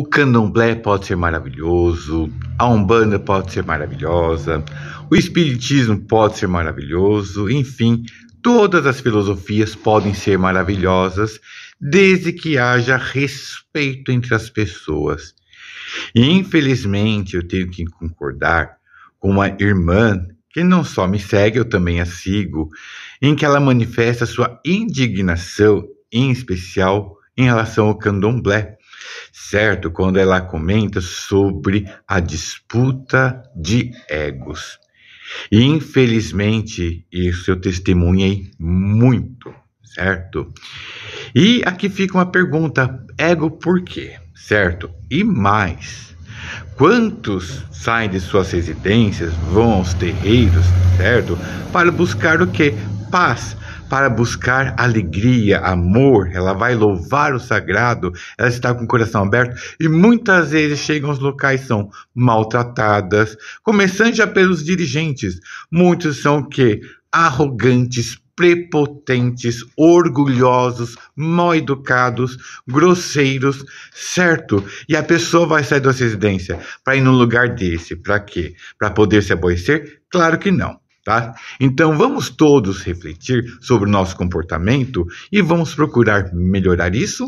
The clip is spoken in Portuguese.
O candomblé pode ser maravilhoso, a umbanda pode ser maravilhosa, o espiritismo pode ser maravilhoso, enfim, todas as filosofias podem ser maravilhosas desde que haja respeito entre as pessoas. E infelizmente eu tenho que concordar com uma irmã que não só me segue, eu também a sigo, em que ela manifesta sua indignação, em especial em relação ao candomblé certo? Quando ela comenta sobre a disputa de egos. E, infelizmente, isso eu testemunhei muito, certo? E aqui fica uma pergunta: ego por quê, certo? E mais. Quantos saem de suas residências, vão aos terreiros, certo? Para buscar o quê Paz, para buscar alegria, amor, ela vai louvar o sagrado, ela está com o coração aberto e muitas vezes chegam aos locais são maltratadas, começando já pelos dirigentes. Muitos são o quê? Arrogantes, prepotentes, orgulhosos, mal educados, grosseiros, certo? E a pessoa vai sair da residência para ir num lugar desse, para quê? Para poder se aborrecer? Claro que não. Tá? Então vamos todos refletir sobre o nosso comportamento e vamos procurar melhorar isso